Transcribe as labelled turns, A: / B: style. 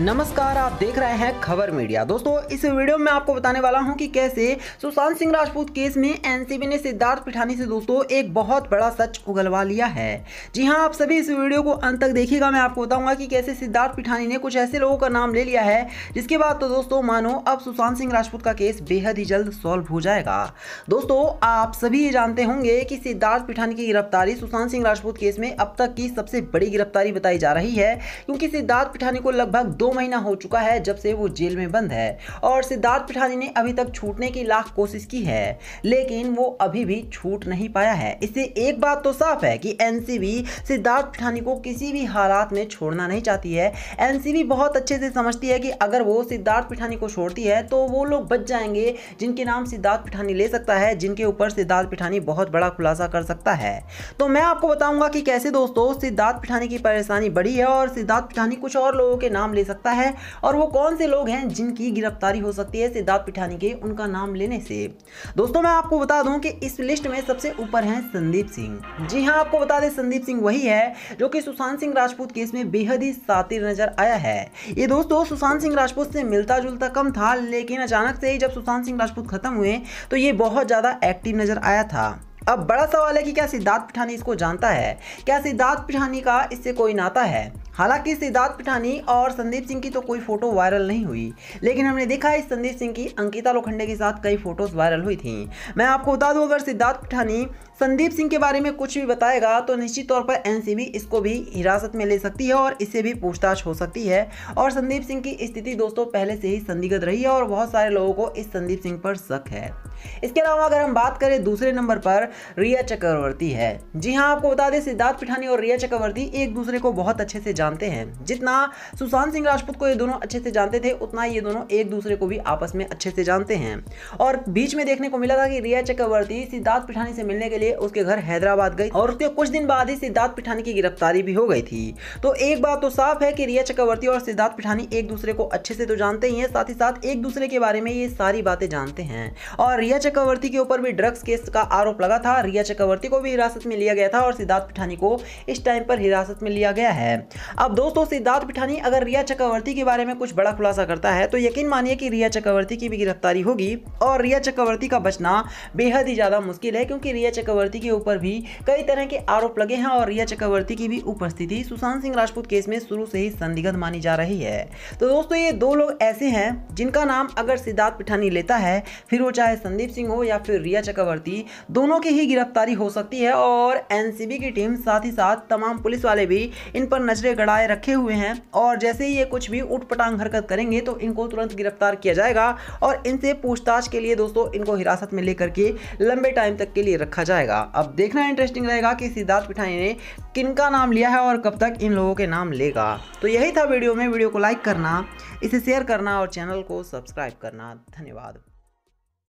A: नमस्कार आप देख रहे हैं खबर मीडिया दोस्तों इस वीडियो में आपको बताने वाला हूं कि कैसे सुशांत सिंह राजपूत केस में एनसीबी ने सिद्धार्थ पिठानी से दोस्तों एक बहुत बड़ा सच उगलवा लिया है जी हां आप सभी इस वीडियो को अंत तक देखिएगा मैं आपको बताऊंगा कि कैसे सिद्धार्थ पिठानी ने कुछ ऐसे लोगों का नाम ले लिया है जिसके बाद तो दोस्तों मानो अब सुशांत सिंह राजपूत का केस बेहद ही जल्द सॉल्व हो जाएगा दोस्तों आप सभी ये जानते होंगे कि सिद्धार्थ पिठानी की गिरफ्तारी सुशांत सिंह राजपूत केस में अब तक की सबसे बड़ी गिरफ्तारी बताई जा रही है क्योंकि सिद्धार्थ पिठानी को लगभग दो महीना हो चुका है जब से वो जेल में बंद है और सिद्धार्थ पिठानी ने अभी तक छूटने की लाख कोशिश की है लेकिन वो अभी भी छूट नहीं पाया है इससे एक बात तो साफ है कि एनसीबी सिद्धार्थ पिठानी को किसी भी हालात में छोड़ना नहीं चाहती है एनसीबी बहुत अच्छे से समझती है कि अगर वो सिद्धार्थ पिठानी को छोड़ती है तो वो लोग बच जाएंगे जिनके नाम सिद्धार्थ पिठानी ले सकता है जिनके ऊपर सिद्धार्थ पिठानी बहुत बड़ा खुलासा कर सकता है तो मैं आपको बताऊंगा कि कैसे दोस्तों सिद्धार्थ पिठानी की परेशानी बड़ी है और सिद्धार्थ पिठानी कुछ और लोगों के नाम ले सकते सकता है और वो कौन से लोग हैं जिनकी गिरफ्तारी हो सकती है सिद्धार्थ पिठानी के उनका नाम लेने से दोस्तों मैं आपको बता दूं कि इस लिस्ट में सबसे ऊपर हैं संदीप सिंह जी हाँ आपको बता दें संदीप सिंह वही है जो कि सुशांत सिंह राजपूत केस में बेहद ही सातिर नजर आया है ये दोस्तों सुशांत सिंह राजपूत से मिलता जुलता कम था लेकिन अचानक से ही जब सुशांत सिंह राजपूत खत्म हुए तो ये बहुत ज़्यादा एक्टिव नजर आया था अब बड़ा सवाल है कि क्या सिद्धार्थ पिठानी इसको जानता है क्या सिद्धार्थ पिठानी का इससे कोई नाता है हालांकि सिद्धार्थ पिठानी और संदीप सिंह की तो कोई फोटो वायरल नहीं हुई लेकिन हमने देखा है संदीप सिंह की अंकिता लोखंडे के साथ कई फोटोज वायरल हुई थी मैं आपको बता दूं अगर सिद्धार्थ पिठानी संदीप सिंह के बारे में कुछ भी बताएगा तो निश्चित तौर पर एनसीबी इसको भी हिरासत में ले सकती है और इससे भी पूछताछ हो सकती है और संदीप सिंह की स्थिति दोस्तों पहले से ही संदिग्ध रही है और बहुत सारे लोगों को इस संदीप सिंह पर शक है इसके अलावा अगर हम बात करें दूसरे नंबर पर रिया चक्रवर्ती है जी हाँ आपको बता दें सिद्धार्थ पिठानी और रिया चक्रवर्ती एक दूसरे को बहुत अच्छे से जानते हैं जितना सुशांत सिंह राजपूत को ये दोनों अच्छे से जानते थे उतना ये दोनों एक दूसरे को भी आपस में अच्छे से जानते हैं और बीच में देखने को मिला था कि रिया चक्रवर्ती सिद्धार्थ पिठानी से मिलने के लिए उसके घर हैदराबाद गई और उसके कुछ दिन बाद ही सिद्धार्थ पिठानी की गिरफ्तारी भी हो गई थी तो एक बात तो साफ है कि रिया चक्रवर्ती और सिद्धार्थ पिठानी एक दूसरे को अच्छे से तो जानते ही हैं साथ ही साथ एक दूसरे के बारे में ये सारी बातें जानते हैं और रिया चक्रवर्ती के ऊपर भी ड्रग्स केस का आरोप लगा था रिया चक्रवर्ती को भी हिरासत में लिया गया था और सिद्धार्थ पिठानी को इस टाइम पर हिरासत में लिया गया है अब दोस्तों सिद्धार्थ पिठानी अगर रिया चक्रवर्ती के बारे में कुछ बड़ा खुलासा करता है तो यकीन मानिए कि रिया चक्रवर्ती की भी गिरफ्तारी होगी और रिया चक्रवर्ती का बचना बेहद ही ज़्यादा मुश्किल है क्योंकि रिया चक्रवर्ती के ऊपर भी कई तरह के आरोप लगे हैं और रिया चक्रवर्ती की भी उपस्थिति सुशांत सिंह राजपूत केस में शुरू से ही संदिग्ध मानी जा रही है तो दोस्तों ये दो लोग ऐसे हैं जिनका नाम अगर सिद्धार्थ पिठानी लेता है फिर वो चाहे संदीप संदीप सिंह हो या फिर रिया चक्रवर्ती दोनों की ही गिरफ्तारी हो सकती है और एनसीबी की टीम साथ ही साथ तमाम पुलिस वाले भी इन पर नजरें गड़ाए रखे हुए हैं और जैसे ही ये कुछ भी उठपटांग हरकत करेंगे तो इनको तुरंत गिरफ्तार किया जाएगा और इनसे पूछताछ के लिए दोस्तों इनको हिरासत में लेकर के लंबे टाइम तक के लिए रखा जाएगा अब देखना इंटरेस्टिंग रहेगा कि सिद्धार्थ पिठाई ने किनका नाम लिया है और कब तक इन लोगों के नाम लेगा तो यही था वीडियो में वीडियो को लाइक करना इसे शेयर करना और चैनल को सब्सक्राइब करना धन्यवाद